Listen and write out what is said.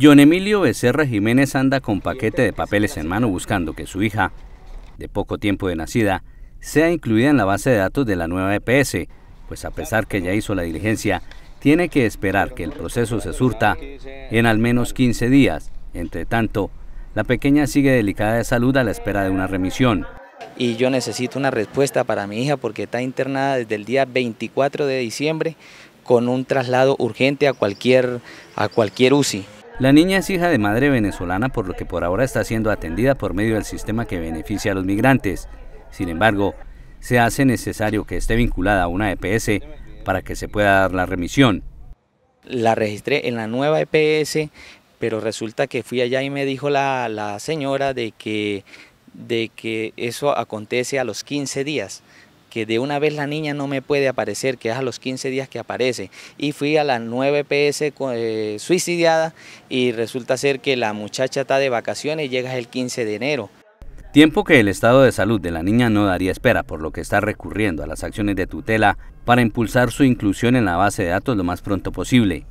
John Emilio Becerra Jiménez anda con paquete de papeles en mano buscando que su hija, de poco tiempo de nacida, sea incluida en la base de datos de la nueva EPS, pues a pesar que ya hizo la diligencia, tiene que esperar que el proceso se surta en al menos 15 días. Entre tanto, la pequeña sigue delicada de salud a la espera de una remisión. Y yo necesito una respuesta para mi hija porque está internada desde el día 24 de diciembre con un traslado urgente a cualquier, a cualquier UCI. La niña es hija de madre venezolana, por lo que por ahora está siendo atendida por medio del sistema que beneficia a los migrantes. Sin embargo, se hace necesario que esté vinculada a una EPS para que se pueda dar la remisión. La registré en la nueva EPS, pero resulta que fui allá y me dijo la, señora de que, de que eso acontece a los 15 días que de una vez la niña no me puede aparecer, que es a los 15 días que aparece. Y fui a las 9 PS suicidiada y resulta ser que la muchacha está de vacaciones y llega el 15 de enero. Tiempo que el estado de salud de la niña no daría espera, por lo que está recurriendo a las acciones de tutela para impulsar su inclusión en la base de datos lo más pronto posible.